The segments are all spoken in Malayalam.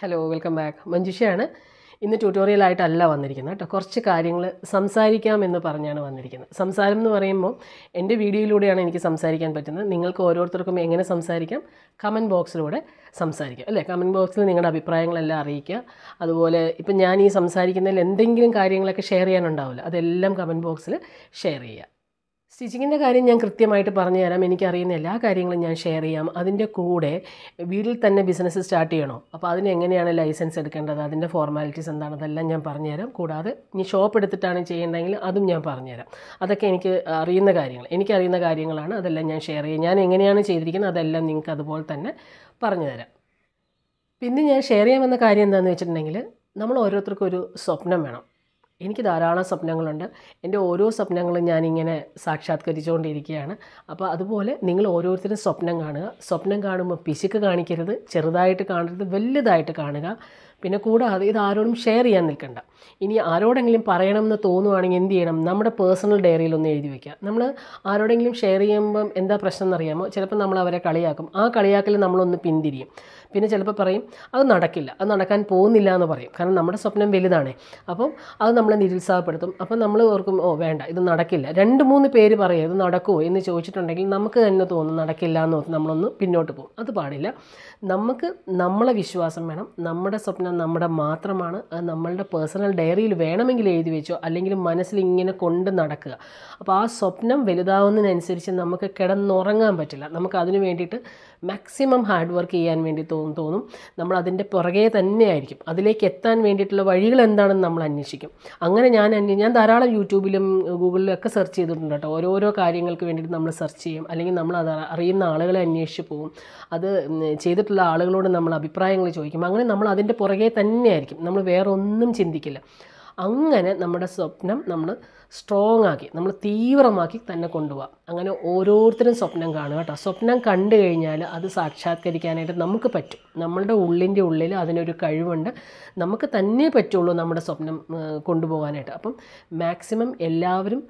ഹലോ വെൽക്കം ബാക്ക് മഞ്ജുഷയാണ് ഇന്ന് ട്യൂട്ടോറിയലായിട്ടല്ല വന്നിരിക്കുന്നത് കേട്ടോ കുറച്ച് കാര്യങ്ങൾ സംസാരിക്കാം എന്ന് പറഞ്ഞാണ് വന്നിരിക്കുന്നത് സംസാരം എന്ന് പറയുമ്പോൾ എൻ്റെ വീഡിയോയിലൂടെയാണ് എനിക്ക് സംസാരിക്കാൻ പറ്റുന്നത് നിങ്ങൾക്ക് ഓരോരുത്തർക്കും എങ്ങനെ സംസാരിക്കാം കമൻറ്റ് ബോക്സിലൂടെ സംസാരിക്കാം അല്ലേ കമൻറ്റ് ബോക്സിൽ നിങ്ങളുടെ അഭിപ്രായങ്ങളെല്ലാം അറിയിക്കുക അതുപോലെ ഇപ്പം ഞാൻ ഈ സംസാരിക്കുന്നതിൽ എന്തെങ്കിലും കാര്യങ്ങളൊക്കെ ഷെയർ ചെയ്യാനുണ്ടാവില്ല അതെല്ലാം കമൻറ്റ് ബോക്സിൽ ഷെയർ ചെയ്യുക സ്റ്റിച്ചിങ്ങിൻ്റെ കാര്യം ഞാൻ കൃത്യമായിട്ട് പറഞ്ഞു തരാം എനിക്കറിയുന്ന എല്ലാ കാര്യങ്ങളും ഞാൻ ഷെയർ ചെയ്യാം അതിൻ്റെ കൂടെ വീട്ടിൽ തന്നെ ബിസിനസ് സ്റ്റാർട്ട് ചെയ്യണോ അപ്പോൾ അതിന് എങ്ങനെയാണ് ലൈസൻസ് എടുക്കേണ്ടത് അതിൻ്റെ ഫോർമാലിറ്റീസ് എന്താണ് അതെല്ലാം ഞാൻ പറഞ്ഞുതരാം കൂടാതെ ഇനി ഷോപ്പ് എടുത്തിട്ടാണ് ചെയ്യേണ്ടതെങ്കിൽ അതും ഞാൻ പറഞ്ഞുതരാം അതൊക്കെ എനിക്ക് അറിയുന്ന കാര്യങ്ങൾ എനിക്കറിയുന്ന കാര്യങ്ങളാണ് അതെല്ലാം ഞാൻ ഷെയർ ചെയ്യാം ഞാൻ എങ്ങനെയാണ് ചെയ്തിരിക്കുന്നത് അതെല്ലാം നിങ്ങൾക്ക് അതുപോലെ തന്നെ പറഞ്ഞു തരാം പിന്നെ ഞാൻ ഷെയർ ചെയ്യാമെന്ന കാര്യം എന്താണെന്ന് വെച്ചിട്ടുണ്ടെങ്കിൽ നമ്മൾ ഓരോരുത്തർക്കും ഒരു സ്വപ്നം വേണം എനിക്ക് ധാരാളം സ്വപ്നങ്ങളുണ്ട് എൻ്റെ ഓരോ സ്വപ്നങ്ങളും ഞാനിങ്ങനെ സാക്ഷാത്കരിച്ചുകൊണ്ടിരിക്കുകയാണ് അപ്പോൾ അതുപോലെ നിങ്ങൾ ഓരോരുത്തരും സ്വപ്നം കാണുക സ്വപ്നം കാണുമ്പോൾ പിശുക്ക് കാണിക്കരുത് ചെറുതായിട്ട് കാണരുത് വലുതായിട്ട് കാണുക പിന്നെ കൂടാതെ ഇത് ആരോടും ഷെയർ ചെയ്യാൻ നിൽക്കണ്ട ഇനി ആരോടെങ്കിലും പറയണമെന്ന് തോന്നുവാണെങ്കിൽ എന്ത് ചെയ്യണം നമ്മുടെ പേഴ്സണൽ ഡയറിയിൽ ഒന്ന് എഴുതി വയ്ക്കുക നമ്മൾ ആരോടെങ്കിലും ഷെയർ ചെയ്യുമ്പം എന്താ പ്രശ്നം എന്നറിയാമോ ചിലപ്പോൾ നമ്മൾ അവരെ കളിയാക്കും ആ കളിയാക്കൽ നമ്മളൊന്ന് പിന്തിരിയും പിന്നെ ചിലപ്പോൾ പറയും അത് നടക്കില്ല അത് നടക്കാൻ പോകുന്നില്ല എന്ന് പറയും കാരണം നമ്മുടെ സ്വപ്നം വലുതാണ് അപ്പം അത് നമ്മളെ നിരുത്സാഹപ്പെടുത്തും അപ്പം നമ്മൾ ഓർക്കും ഓ വേണ്ട ഇത് നടക്കില്ല രണ്ട് മൂന്ന് പേര് പറയും ഇത് നടക്കുമോ എന്ന് ചോദിച്ചിട്ടുണ്ടെങ്കിൽ നമുക്ക് തന്നെ തോന്നും നടക്കില്ല എന്ന് തോന്നും നമ്മളൊന്ന് പിന്നോട്ട് പോകും അത് പാടില്ല നമുക്ക് നമ്മളെ വിശ്വാസം വേണം നമ്മുടെ സ്വപ്നം നമ്മുടെ മാത്രമാണ് അത് നമ്മളുടെ പേഴ്സണൽ ഡയറിയിൽ വേണമെങ്കിൽ എഴുതി വെച്ചോ അല്ലെങ്കിൽ മനസ്സിൽ ഇങ്ങനെ കൊണ്ട് നടക്കുക അപ്പോൾ ആ സ്വപ്നം വലുതാവുന്നതിനനുസരിച്ച് നമുക്ക് കിടന്നുറങ്ങാൻ പറ്റില്ല നമുക്ക് അതിന് വേണ്ടിയിട്ട് മാക്സിമം ഹാർഡ് വർക്ക് ചെയ്യാൻ വേണ്ടി തോന്നും തോന്നും നമ്മൾ അതിൻ്റെ പുറകെ തന്നെയായിരിക്കും അതിലേക്ക് എത്താൻ വേണ്ടിയിട്ടുള്ള വഴികൾ എന്താണെന്ന് നമ്മൾ അന്വേഷിക്കും അങ്ങനെ ഞാൻ ഞാൻ ധാരാളം യൂട്യൂബിലും ഗൂഗിളിലും ഒക്കെ സെർച്ച് ചെയ്തിട്ടുണ്ട് കേട്ടോ ഓരോരോ കാര്യങ്ങൾക്ക് വേണ്ടിയിട്ട് നമ്മൾ സെർച്ച് ചെയ്യും അല്ലെങ്കിൽ നമ്മൾ അത് അറിയുന്ന ആളുകളെ അന്വേഷിച്ച് പോകും അത് ചെയ്തിട്ടുള്ള ആളുകളോട് നമ്മൾ അഭിപ്രായങ്ങൾ ചോദിക്കും അങ്ങനെ നമ്മൾ അതിൻ്റെ പുറകെ തന്നെയായിരിക്കും നമ്മൾ വേറെ ഒന്നും ചിന്തിക്കില്ല അങ്ങനെ നമ്മുടെ സ്വപ്നം നമ്മൾ സ്ട്രോങ് ആക്കി നമ്മൾ തീവ്രമാക്കി തന്നെ കൊണ്ടുപോകാം അങ്ങനെ ഓരോരുത്തരും സ്വപ്നം കാണുക കേട്ടോ സ്വപ്നം കണ്ടു കഴിഞ്ഞാൽ അത് സാക്ഷാത്കരിക്കാനായിട്ട് നമുക്ക് പറ്റും നമ്മളുടെ ഉള്ളിൻ്റെ ഉള്ളിൽ അതിനൊരു കഴിവുണ്ട് നമുക്ക് തന്നെ പറ്റുള്ളൂ നമ്മുടെ സ്വപ്നം കൊണ്ടുപോകാനായിട്ട് അപ്പം മാക്സിമം എല്ലാവരും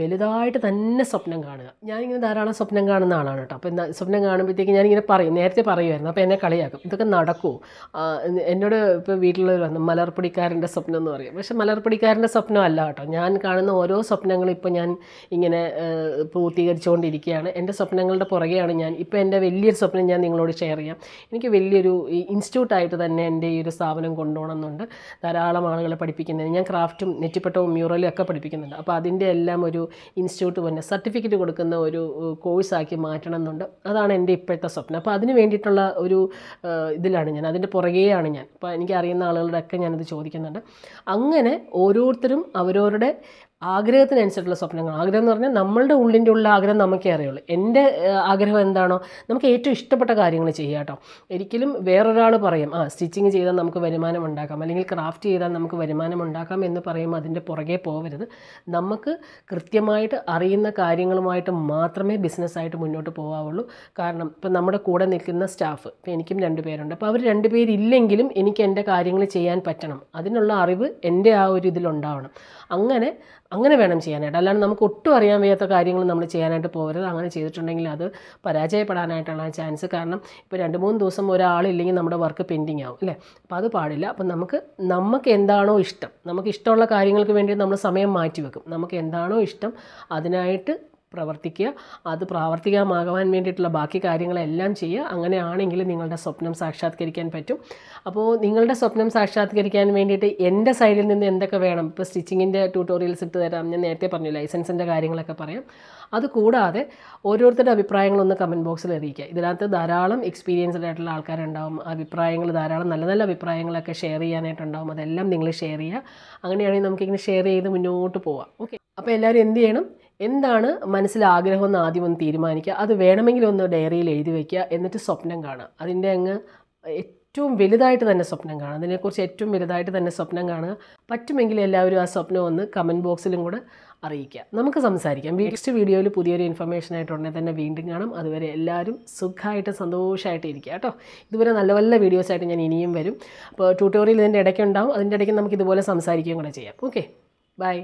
വലുതായിട്ട് തന്നെ സ്വപ്നം കാണുക ഞാനിങ്ങനെ ധാരാളം സ്വപ്നം കാണുന്ന ആളാണ് കേട്ടോ അപ്പോൾ സ്വപ്നം കാണുമ്പോഴത്തേക്ക് ഞാനിങ്ങനെ പറയും നേരത്തെ പറയുമായിരുന്നു അപ്പോൾ എന്നെ കളിയാക്കും ഇതൊക്കെ നടക്കുമോ എന്നോട് ഇപ്പോൾ വീട്ടിലുള്ളവർ വന്നു മലർപ്പൊടിക്കാരൻ്റെ സ്വപ്നം എന്ന് പറയും പക്ഷെ മലർപ്പൊടിക്കാരൻ്റെ സ്വപ്നമല്ല കേട്ടോ ഞാൻ കാണുന്ന ഓരോ സ്വപ്നങ്ങളും ഇപ്പോൾ ഞാൻ ഇങ്ങനെ പൂർത്തീകരിച്ചുകൊണ്ടിരിക്കുകയാണ് എൻ്റെ സ്വപ്നങ്ങളുടെ പുറകെയാണ് ഞാൻ ഇപ്പോൾ എൻ്റെ വലിയൊരു സ്വപ്നം ഞാൻ നിങ്ങളോട് ഷെയർ ചെയ്യാം എനിക്ക് വലിയൊരു ഇൻസ്റ്റിറ്റ്യൂട്ടായിട്ട് തന്നെ എൻ്റെ ഈ ഒരു സ്ഥാപനം കൊണ്ടുപോകണമെന്നുണ്ട് ധാരാളം ആളുകളെ പഠിപ്പിക്കുന്നത് ഞാൻ ക്രാഫ്റ്റും നെറ്റിപ്പട്ടവും മ്യൂറലും ഒക്കെ പഠിപ്പിക്കുന്നുണ്ട് അപ്പോൾ അതിൻ്റെ എല്ലാം ഒരു ഇൻസ്റ്റിറ്റ്യൂട്ട് പിന്നെ സർട്ടിഫിക്കറ്റ് കൊടുക്കുന്ന ഒരു കോഴ്സാക്കി മാറ്റണം എന്നുണ്ട് അതാണ് എൻ്റെ ഇപ്പോഴത്തെ സ്വപ്നം അപ്പോൾ അതിന് വേണ്ടിയിട്ടുള്ള ഒരു ഇതിലാണ് ഞാൻ അതിൻ്റെ പുറകെയാണ് ഞാൻ അപ്പോൾ എനിക്കറിയുന്ന ആളുകളുടെയൊക്കെ ഞാനത് ചോദിക്കുന്നുണ്ട് അങ്ങനെ ഓരോരുത്തരും അവരവരുടെ ആഗ്രഹത്തിനനുസരിച്ചുള്ള സ്വപ്നങ്ങൾ ആഗ്രഹം എന്ന് പറഞ്ഞാൽ നമ്മളുടെ ഉള്ളിൻ്റെ ഉള്ള ആഗ്രഹം നമുക്കേ അറിയുള്ളൂ എൻ്റെ ആഗ്രഹം എന്താണോ നമുക്ക് ഏറ്റവും ഇഷ്ടപ്പെട്ട കാര്യങ്ങൾ ചെയ്യുക കേട്ടോ ഒരിക്കലും വേറൊരാൾ പറയും ആ സ്റ്റിച്ചിങ് ചെയ്താൽ നമുക്ക് വരുമാനം ഉണ്ടാക്കാം അല്ലെങ്കിൽ ക്രാഫ്റ്റ് ചെയ്താൽ നമുക്ക് വരുമാനം ഉണ്ടാക്കാം എന്ന് പറയുമ്പോൾ അതിൻ്റെ പുറകെ പോകരുത് നമുക്ക് കൃത്യമായിട്ട് അറിയുന്ന കാര്യങ്ങളുമായിട്ട് മാത്രമേ ബിസിനസ്സായിട്ട് മുന്നോട്ട് പോകാവുള്ളൂ കാരണം ഇപ്പം നമ്മുടെ കൂടെ നിൽക്കുന്ന സ്റ്റാഫ് ഇപ്പം എനിക്കും രണ്ട് പേരുണ്ട് അപ്പോൾ അവർ രണ്ട് പേരില്ലെങ്കിലും എനിക്ക് എൻ്റെ കാര്യങ്ങൾ ചെയ്യാൻ പറ്റണം അതിനുള്ള അറിവ് എൻ്റെ ആ ഒരു ഇതിലുണ്ടാവണം അങ്ങനെ അങ്ങനെ വേണം ചെയ്യാനായിട്ട് അല്ലാണ്ട് നമുക്ക് ഒട്ടും അറിയാൻ വയ്യാത്ത കാര്യങ്ങൾ നമ്മൾ ചെയ്യാനായിട്ട് പോകരുത് അങ്ങനെ ചെയ്തിട്ടുണ്ടെങ്കിൽ അത് പരാജയപ്പെടാനായിട്ടുള്ള ചാൻസ് കാരണം ഇപ്പോൾ രണ്ട് മൂന്ന് ദിവസം ഒരാളില്ലെങ്കിൽ നമ്മുടെ വർക്ക് പെൻഡിങ് ആവും അല്ലേ അപ്പോൾ അത് പാടില്ല അപ്പം നമുക്ക് നമുക്ക് എന്താണോ ഇഷ്ടം നമുക്ക് ഇഷ്ടമുള്ള കാര്യങ്ങൾക്ക് വേണ്ടി നമ്മൾ സമയം മാറ്റി വെക്കും നമുക്ക് എന്താണോ ഇഷ്ടം അതിനായിട്ട് പ്രവർത്തിക്കുക അത് പ്രാവർത്തികമാകാൻ വേണ്ടിയിട്ടുള്ള ബാക്കി കാര്യങ്ങളെല്ലാം ചെയ്യുക അങ്ങനെയാണെങ്കിൽ നിങ്ങളുടെ സ്വപ്നം സാക്ഷാത്കരിക്കാൻ പറ്റും അപ്പോൾ നിങ്ങളുടെ സ്വപ്നം സാക്ഷാത്കരിക്കാൻ വേണ്ടിയിട്ട് എൻ്റെ സൈഡിൽ നിന്ന് എന്തൊക്കെ വേണം ഇപ്പോൾ സ്റ്റിച്ചിങ്ങിൻ്റെ ട്യൂട്ടോറിയൽസ് ഇട്ട് തരാം ഞാൻ നേരത്തെ പറഞ്ഞു ലൈസൻസിൻ്റെ കാര്യങ്ങളൊക്കെ പറയാം അത് കൂടാതെ ഓരോരുത്തരുടെ അഭിപ്രായങ്ങളൊന്ന് കമൻറ്റ് ബോക്സിൽ അറിയിക്കുക ഇതിനകത്ത് ധാരാളം എക്സ്പീരിയൻസ്ഡ് ആയിട്ടുള്ള ആൾക്കാരുണ്ടാവും അഭിപ്രായങ്ങൾ ധാരാളം നല്ല നല്ല അഭിപ്രായങ്ങളൊക്കെ ഷെയർ ചെയ്യാനായിട്ടുണ്ടാവും അതെല്ലാം നിങ്ങൾ ഷെയർ ചെയ്യുക അങ്ങനെയാണെങ്കിൽ നമുക്കിങ്ങനെ ഷെയർ ചെയ്ത് മുന്നോട്ട് പോവാം ഓക്കെ അപ്പോൾ എല്ലാവരും എന്ത് ചെയ്യണം എന്താണ് മനസ്സിൽ ആഗ്രഹം എന്ന് ആദ്യം ഒന്ന് തീരുമാനിക്കുക അത് വേണമെങ്കിൽ ഒന്ന് ഡയറിയിൽ എഴുതി വയ്ക്കുക എന്നിട്ട് സ്വപ്നം കാണുക അതിൻ്റെ അങ്ങ് ഏറ്റവും വലുതായിട്ട് തന്നെ സ്വപ്നം കാണുക അതിനെക്കുറിച്ച് ഏറ്റവും വലുതായിട്ട് തന്നെ സ്വപ്നം കാണുക പറ്റുമെങ്കിൽ എല്ലാവരും ആ സ്വപ്നം ഒന്ന് കമൻറ്റ് ബോക്സിലും കൂടെ അറിയിക്കുക നമുക്ക് സംസാരിക്കാം നെക്സ്റ്റ് വീഡിയോയിൽ പുതിയൊരു ഇൻഫർമേഷൻ ആയിട്ട് തന്നെ വീണ്ടും കാണാം അതുവരെ എല്ലാവരും സുഖമായിട്ട് സന്തോഷമായിട്ട് ഇരിക്കുക കേട്ടോ ഇതുവരെ നല്ല നല്ല വീഡിയോസ് ആയിട്ട് ഞാൻ ഇനിയും വരും അപ്പോൾ ട്യൂട്ടോറിയൽ ഇതിൻ്റെ ഇടയ്ക്കുണ്ടാവും അതിൻ്റെ ഇടയ്ക്ക് നമുക്ക് ഇതുപോലെ സംസാരിക്കുകയും കൂടെ ചെയ്യാം ഓക്കെ ബൈ